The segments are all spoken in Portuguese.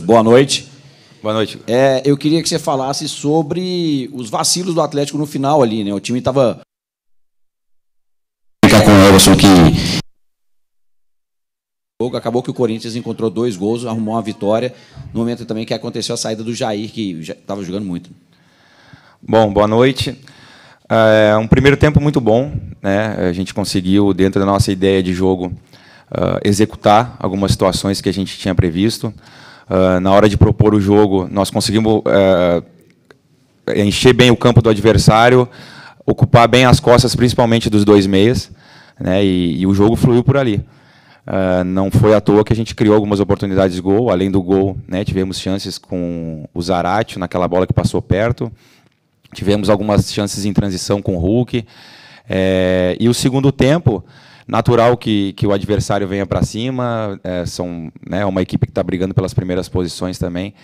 Boa noite. Boa noite. É, eu queria que você falasse sobre os vacilos do Atlético no final ali, né? O time estava. Ficar com o Everson que. Acabou que o Corinthians encontrou dois gols, arrumou uma vitória. No momento também que aconteceu a saída do Jair, que estava jogando muito. Bom, boa noite. É um primeiro tempo muito bom, né? A gente conseguiu, dentro da nossa ideia de jogo, ah, executar algumas situações que a gente tinha previsto. Ah, na hora de propor o jogo, nós conseguimos uh, encher bem o campo do adversário, ocupar bem as costas, principalmente dos dois meias, né, e, e o jogo fluiu por ali. Uh, não foi à toa que a gente criou algumas oportunidades de gol, além do gol, né, tivemos chances com o Zaratio, naquela bola que passou perto, tivemos algumas chances em transição com o Hulk, é, e o segundo tempo, natural que, que o adversário venha para cima. É, são né, uma equipe que está brigando pelas primeiras posições também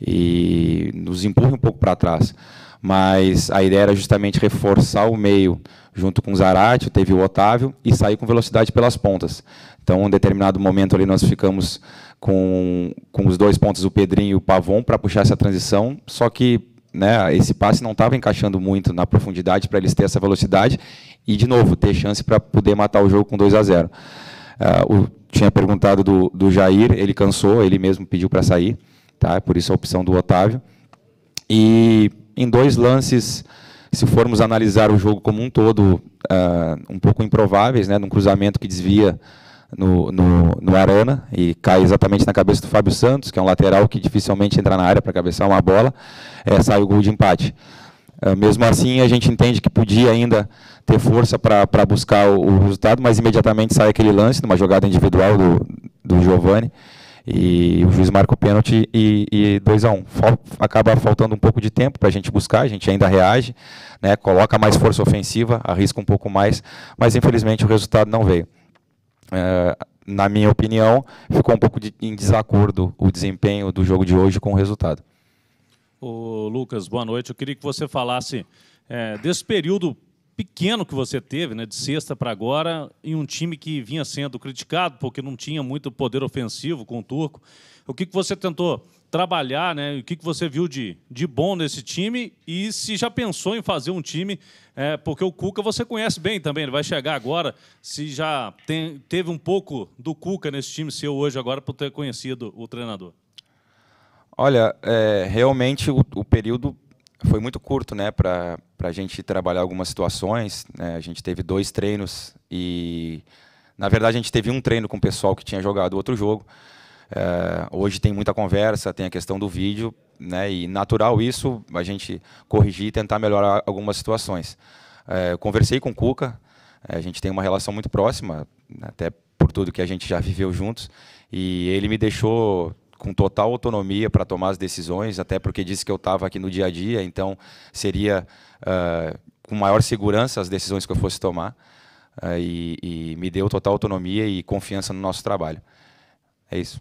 e nos empurra um pouco para trás. Mas a ideia era justamente reforçar o meio junto com o Zarate, teve o Otávio, e sair com velocidade pelas pontas. Então, em determinado momento ali, nós ficamos com, com os dois pontos, o Pedrinho e o Pavon, para puxar essa transição. Só que né, esse passe não estava encaixando muito na profundidade para eles ter essa velocidade e, de novo, ter chance para poder matar o jogo com 2 a 0. Uh, ah, o, tinha perguntado do, do Jair, ele cansou, ele mesmo pediu para sair, tá? por isso a opção do Otávio. E em dois lances, se formos analisar o jogo como um todo, uh, um pouco improváveis, né, num cruzamento que desvia no, no, no Arana e cai exatamente na cabeça do Fábio Santos, que é um lateral que dificilmente entra na área para cabeçar uma bola, é, sai o gol de empate. Ah, mesmo assim, a gente entende que podia ainda ter força para buscar o, o, resultado, mas imediatamente sai aquele lance numa jogada individual do, do Giovani e o juiz marca o pênalti e 2 a 1 um. Fal acaba faltando um pouco de tempo para a gente buscar, a gente ainda reage, né, coloca mais força ofensiva, arrisca um pouco mais, mas infelizmente o resultado não veio. Eh, na minha opinião, ficou um pouco de, em desacordo o desempenho do jogo de hoje com o resultado. Ô, Lucas, boa noite. Eu queria que você falasse é, desse período pequeno que você teve, né, de sexta para agora, em um time que vinha sendo criticado porque não tinha muito poder ofensivo com o Turco. O que, que você tentou trabalhar, né? O que, que você viu de, de bom nesse time e se já pensou em fazer um time, é, porque o Cuca você conhece bem também, ele vai chegar agora, se já tem, teve um pouco do Cuca nesse time seu hoje agora por ter conhecido o treinador. Olha, é, realmente o, o, período foi muito curto, né, para a gente trabalhar algumas situações. Né? A gente teve dois treinos e, na verdade, a gente teve um treino com o pessoal que tinha jogado outro jogo. É, hoje tem muita conversa, tem a questão do vídeo, né? E natural isso, a gente corrigir e tentar melhorar algumas situações. É, conversei com o Cuca, é, a gente tem uma relação muito próxima, até por tudo que a gente já viveu juntos, e ele me deixou com total autonomia para tomar as decisões, até porque disse que eu estava aqui no dia a dia, então seria uh, com maior segurança as decisões que eu fosse tomar, uh, e, e me deu total autonomia e confiança no nosso trabalho. É isso.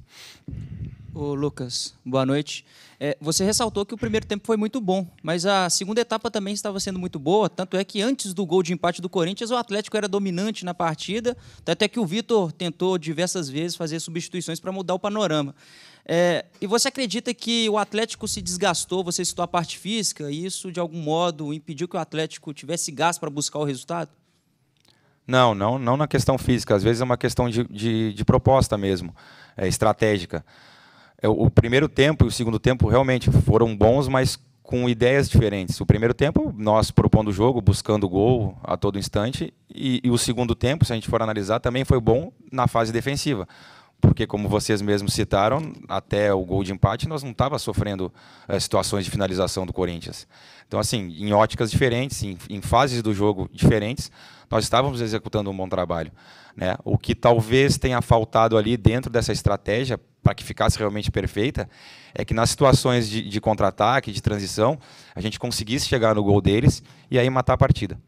Ô, Lucas, boa noite. É, você ressaltou que o primeiro tempo foi muito bom, mas a segunda etapa também estava sendo muito boa. Tanto é que antes do gol de empate do Corinthians, o Atlético era dominante na partida, até que o Vitor tentou diversas vezes fazer substituições para mudar o panorama. É, e você acredita que o Atlético se desgastou? Você citou a parte física, e isso de algum modo impediu que o Atlético tivesse gás para buscar o resultado? Não, não, não na questão física. Às vezes é uma questão de, de, de proposta mesmo é, estratégica. É, o primeiro tempo e o segundo tempo realmente foram bons, mas com ideias diferentes. O primeiro tempo, nós propondo o jogo, buscando gol a todo instante, e, e, o segundo tempo, se a gente for analisar, também foi bom na fase defensiva. Porque, como vocês mesmos citaram, até o gol de empate nós não estava sofrendo é, situações de finalização do Corinthians. Então, assim, em óticas diferentes, em, em fases do jogo diferentes, nós estávamos executando um bom trabalho. Né? O que talvez tenha faltado ali dentro dessa estratégia, para que ficasse realmente perfeita, é que nas situações de, de contra-ataque, de transição, a gente conseguisse chegar no gol deles e aí matar a partida.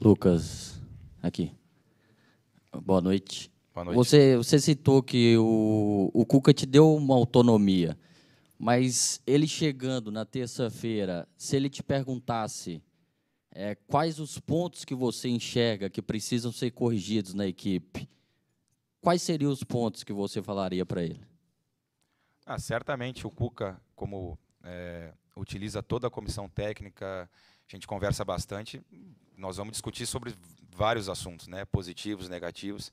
Lucas, aqui. Boa noite. Boa noite. Você, você citou que o, o Cuca te deu uma autonomia, mas ele chegando na terça-feira, se ele te perguntasse é, quais os pontos que você enxerga que precisam ser corrigidos na equipe? Quais seriam os pontos que você falaria para ele? Ah, certamente o Cuca, como é, utiliza toda a comissão técnica, a gente conversa bastante. Nós vamos discutir sobre vários assuntos, né? Positivos, negativos.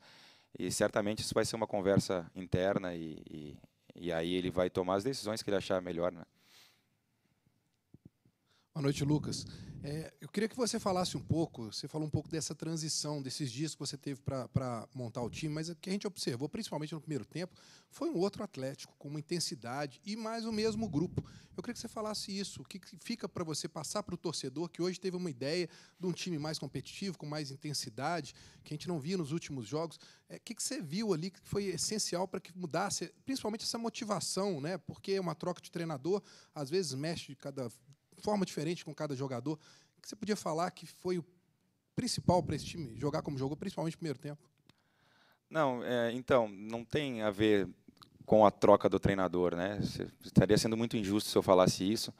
E certamente isso vai ser uma conversa interna e, e, e aí ele vai tomar as decisões que ele achar melhor, né? Boa noite, Lucas. É, eu queria que você falasse um pouco, você falou um pouco dessa transição, desses dias que você teve para montar o time, mas o que a gente observou, principalmente no primeiro tempo, foi um outro Atlético, com uma intensidade e mais o mesmo grupo. Eu queria que você falasse isso, o que fica para você passar para o torcedor que hoje teve uma ideia de um time mais competitivo, com mais intensidade, que a gente não via nos últimos jogos. É, o que, você viu ali que foi essencial para que mudasse, principalmente essa motivação, né? porque é uma troca de treinador às vezes mexe de cada forma diferente com cada jogador. O que você podia falar que foi o principal para esse time jogar como jogou, principalmente no primeiro tempo? Não, é, então, não tem a ver com a troca do treinador, né? Estaria sendo muito injusto se eu falasse isso.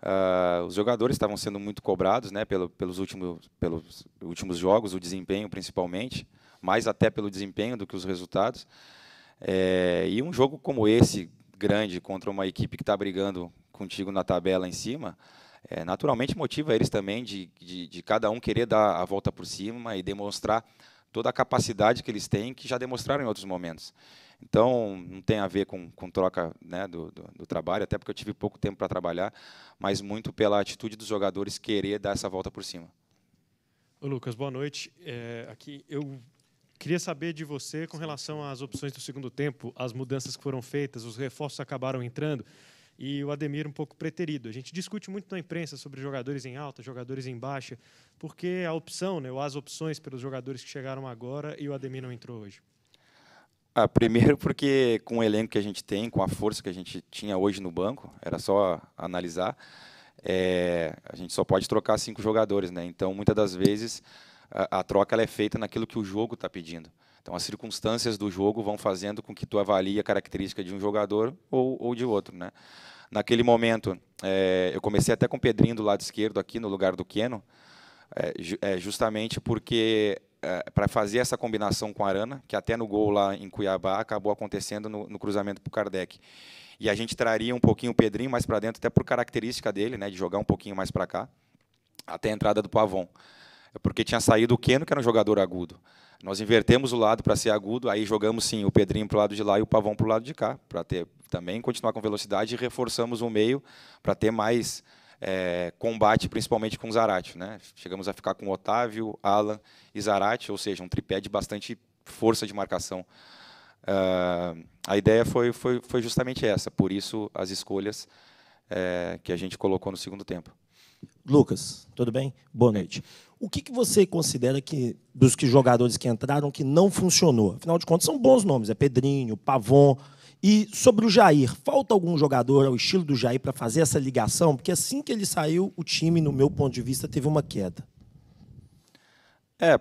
Uh, os jogadores estavam sendo muito cobrados, né, pelo, pelos, últimos, pelos últimos jogos, o desempenho principalmente, mais até pelo desempenho do que os resultados. É, e um jogo como esse, grande, contra uma equipe que está brigando contigo na tabela em cima, é, naturalmente motiva eles também de, de, de, cada um querer dar a volta por cima e demonstrar toda a capacidade que eles têm, que já demonstraram em outros momentos. Então, não tem a ver com, com troca né, do, do, do, trabalho, até porque eu tive pouco tempo para trabalhar, mas muito pela atitude dos jogadores querer dar essa volta por cima. Ô Lucas, boa noite. É, aqui eu Queria saber de você com relação às opções do segundo tempo, as mudanças que foram feitas, os reforços acabaram entrando e o Ademir um pouco preterido. A gente discute muito na imprensa sobre jogadores em alta, jogadores em baixa, porque a opção, né, ou as opções pelos jogadores que chegaram agora e o Ademir não entrou hoje. Ah, primeiro porque com o elenco que a gente tem, com a força que a gente tinha hoje no banco, era só analisar, é, a gente só pode trocar cinco jogadores, né? Então muitas das vezes a, a troca é feita naquilo que o jogo está pedindo. Então, as circunstâncias do jogo vão fazendo com que tu avalie a característica de um jogador ou, ou de outro, né? Naquele momento, é, eu comecei até com o Pedrinho do lado esquerdo aqui, no lugar do Queno, é, é, justamente porque é, para fazer essa combinação com a Arana, que até no gol lá em Cuiabá acabou acontecendo no, no cruzamento para o Kardec. E a gente traria um pouquinho o Pedrinho mais para dentro, até por característica dele, né, de jogar um pouquinho mais para cá, até a entrada do Pavon. É porque tinha saído o Keno, que era um jogador agudo. Nós invertemos o lado para ser agudo, aí jogamos sim o Pedrinho para o lado de lá e o Pavão para o lado de cá, para ter também continuar com velocidade e reforçamos o meio para ter mais é, combate, principalmente com o Zarate. Né? Chegamos a ficar com Otávio, Alan e Zarate, ou seja, um tripé de bastante força de marcação. Uh, a ideia foi, foi, foi justamente essa, por isso as escolhas é, que a gente colocou no segundo tempo. Lucas, tudo bem? Boa noite. É. O que, que você considera que dos que jogadores que entraram que não funcionou? Afinal de contas, são bons nomes, é Pedrinho, Pavon. E sobre o Jair, falta algum jogador ao estilo do Jair para fazer essa ligação? Porque assim que ele saiu, o time, no meu ponto de vista, teve uma queda. É,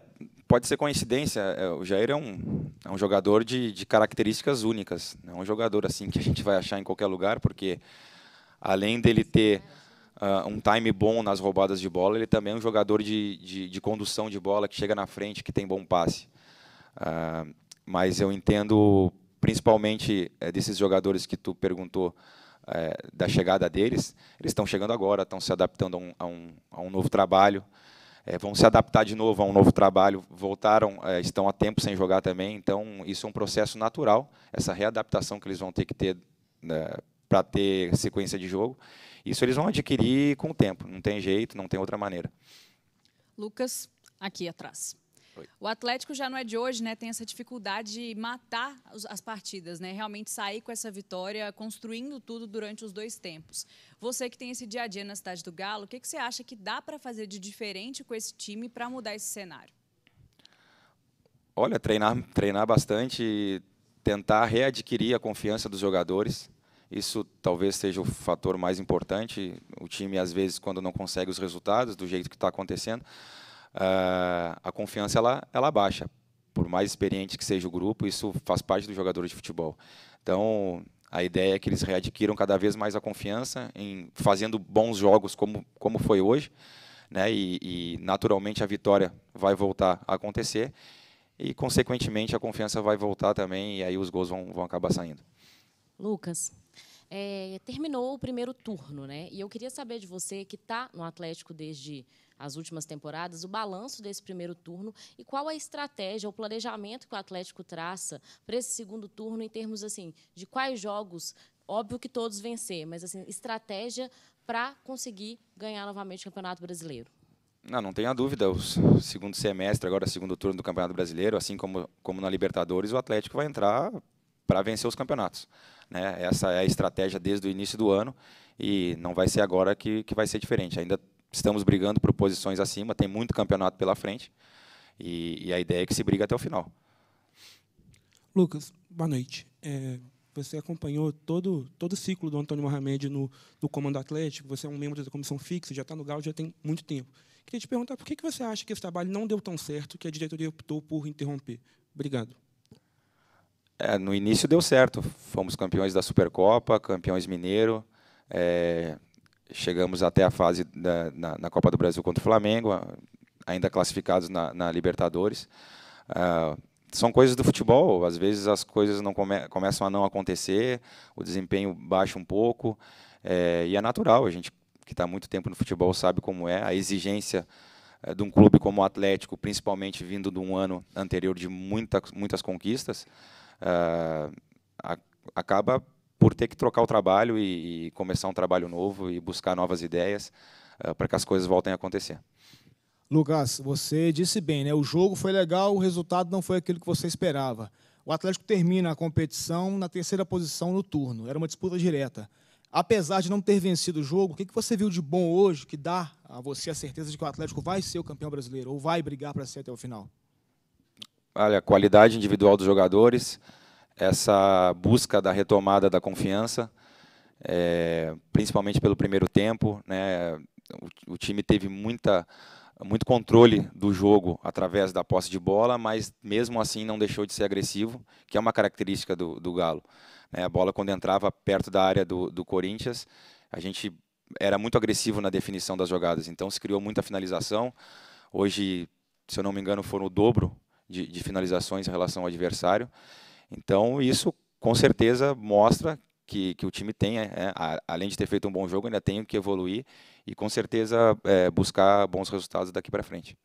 pode ser coincidência. É, o Jair é um, é um jogador de, de características únicas. É um jogador assim que a gente vai achar em qualquer lugar, porque além dele ter uh, um time bom nas roubadas de bola, ele também é um jogador de, de, de condução de bola, que chega na frente, que tem bom passe. Uh, mas eu entendo, principalmente é, desses jogadores que tu perguntou, é, da chegada deles, eles estão chegando agora, estão se adaptando a um, a um, a um novo trabalho, é, vão se adaptar de novo a um novo trabalho, voltaram, é, estão há tempo sem jogar também, então isso é um processo natural, essa readaptação que eles vão ter que ter né, para ter sequência de jogo. Isso eles vão adquirir com o tempo, não tem jeito, não tem outra maneira. Lucas, aqui atrás. O Atlético já não é de hoje, né? Tem essa dificuldade de matar as partidas, né? Realmente sair com essa vitória, construindo tudo durante os dois tempos. Você que tem esse dia a dia na cidade do Galo, o que, que você acha que dá para fazer de diferente com esse time para mudar esse cenário? Olha, treinar, treinar bastante, tentar readquirir a confiança dos jogadores. Isso talvez seja o fator mais importante. O time, às vezes, quando não consegue os resultados do jeito que está acontecendo, uh, a confiança ela, ela baixa. Por mais experiente que seja o grupo, isso faz parte do jogador de futebol. Então, a ideia é que eles readquiram cada vez mais a confiança em fazendo bons jogos, como, como foi hoje, né? e, e naturalmente a vitória vai voltar a acontecer e, consequentemente, a confiança vai voltar também e aí os gols vão, vão acabar saindo. Lucas. É, terminou o primeiro turno, né? E eu queria saber de você que está no Atlético desde as últimas temporadas, o balanço desse primeiro turno e qual a estratégia, o planejamento que o Atlético traça para esse segundo turno em termos assim de quais jogos, óbvio que todos vencer, mas assim estratégia para conseguir ganhar novamente o Campeonato Brasileiro. Não, não tenha dúvida, o segundo semestre, agora o segundo turno do Campeonato Brasileiro, assim como, como na Libertadores, o Atlético vai entrar para vencer os campeonatos. Né? Essa é a estratégia desde o início do ano e não vai ser agora que, que vai ser diferente. Ainda estamos brigando por posições acima, tem muito campeonato pela frente e, e a ideia é que se briga até o final. Lucas, boa noite. É, você acompanhou todo, todo o ciclo do Antônio Mohamed no, no comando atlético, você é um membro da comissão fixa, já está no Galo já tem muito tempo. Queria te perguntar por que, que você acha que esse trabalho não deu tão certo que a diretoria optou por interromper? Obrigado. É, no início deu certo. Fomos campeões da Supercopa, campeões mineiro. É, chegamos até a fase da, na, na, Copa do Brasil contra o Flamengo, ainda classificados na, na Libertadores. Ah, são coisas do futebol. Às vezes as coisas não come começam a não acontecer, o desempenho baixa um pouco. É, e é natural. A gente que está muito tempo no futebol sabe como é. A exigência é, de um clube como o Atlético, principalmente vindo de um ano anterior de muita, muitas conquistas, uh, acaba por ter que trocar o trabalho e, e, começar um trabalho novo e buscar novas ideias uh, para que as coisas voltem a acontecer. Lucas, você disse bem, né? O jogo foi legal, o resultado não foi aquilo que você esperava. O Atlético termina a competição na terceira posição no turno. Era uma disputa direta. Apesar de não ter vencido o jogo, o que você viu de bom hoje que dá a você a certeza de que o Atlético vai ser o campeão brasileiro ou vai brigar para ser até o final? olha, a qualidade individual dos jogadores, essa busca da retomada da confiança, é, principalmente pelo primeiro tempo. Né, o, o, time teve muita, muito controle do jogo através da posse de bola, mas mesmo assim não deixou de ser agressivo, que é uma característica do, do Galo. É, a bola, quando entrava perto da área do, do Corinthians, a gente era muito agressivo na definição das jogadas, então se criou muita finalização. Hoje, se eu não me engano, foram o dobro de, de finalizações em relação ao adversário. Então, isso com certeza mostra que, que o time tem, é, a, além de ter feito um bom jogo, ainda tem que evoluir e com certeza é, buscar bons resultados daqui para frente.